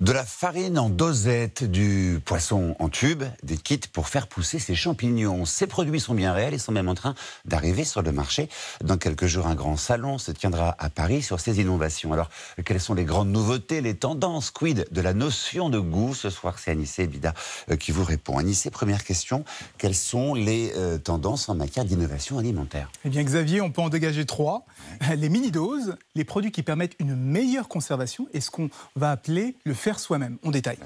de la farine en dosette, du poisson en tube, des kits pour faire pousser ces champignons. Ces produits sont bien réels et sont même en train d'arriver sur le marché. Dans quelques jours, un grand salon se tiendra à Paris sur ces innovations. Alors, quelles sont les grandes nouveautés, les tendances Quid de la notion de goût Ce soir, c'est Anissé Bida euh, qui vous répond. Anissé, première question, quelles sont les euh, tendances en matière d'innovation alimentaire Eh bien, Xavier, on peut en dégager trois. Les mini-doses, les produits qui permettent une meilleure conservation et ce qu'on va appeler le fait soi-même. On détaille.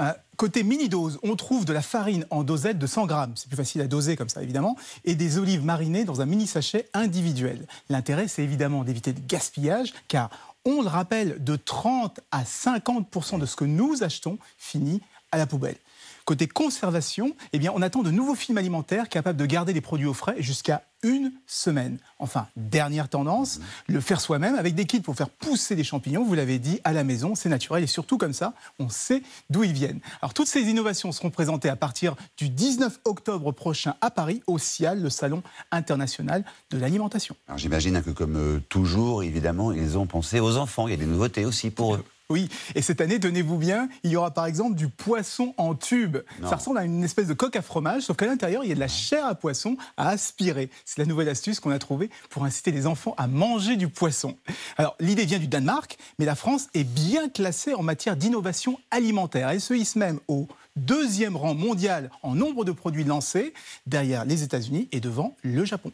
Euh, côté mini-dose, on trouve de la farine en dosette de 100 grammes. C'est plus facile à doser comme ça, évidemment. Et des olives marinées dans un mini-sachet individuel. L'intérêt, c'est évidemment d'éviter le gaspillage, car on le rappelle, de 30 à 50 de ce que nous achetons finit à la poubelle. Côté conservation, eh bien, on attend de nouveaux films alimentaires capables de garder les produits au frais jusqu'à une semaine. Enfin, dernière tendance, mmh. le faire soi-même avec des kits pour faire pousser des champignons, vous l'avez dit, à la maison, c'est naturel et surtout comme ça, on sait d'où ils viennent. Alors toutes ces innovations seront présentées à partir du 19 octobre prochain à Paris, au CIAL, le Salon international de l'alimentation. j'imagine que comme euh, toujours, évidemment, ils ont pensé aux enfants, il y a des nouveautés aussi pour eux oui. Et cette année, tenez-vous bien, il y aura par exemple du poisson en tube. Ça ressemble à une espèce de coque à fromage, sauf qu'à l'intérieur, il y a de la chair à poisson à aspirer. C'est la nouvelle astuce qu'on a trouvée pour inciter les enfants à manger du poisson. Alors, l'idée vient du Danemark, mais la France est bien classée en matière d'innovation alimentaire. Elle se hisse même au deuxième rang mondial en nombre de produits lancés, derrière les États-Unis et devant le Japon.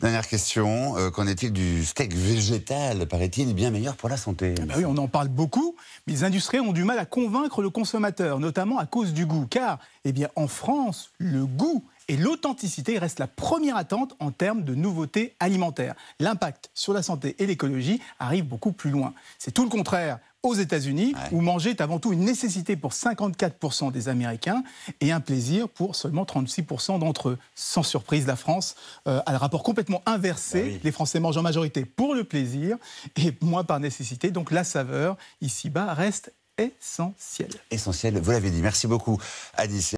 Dernière question, euh, qu'en est-il du steak végétal Paraît-il bien meilleur pour la santé ah bah Oui, on en parle beaucoup, mais les industriels ont du mal à convaincre le consommateur, notamment à cause du goût. Car, eh bien, en France, le goût et l'authenticité restent la première attente en termes de nouveautés alimentaires. L'impact sur la santé et l'écologie arrive beaucoup plus loin. C'est tout le contraire aux États-Unis, où manger est avant tout une nécessité pour 54% des Américains et un plaisir pour seulement 36% d'entre eux. Sans surprise, la France euh, a le rapport complètement inversé. Ah Les Français mangent en majorité pour le plaisir et moins par nécessité. Donc la saveur, ici-bas, reste essentielle. Essentielle, vous l'avez dit. Merci beaucoup, Addis.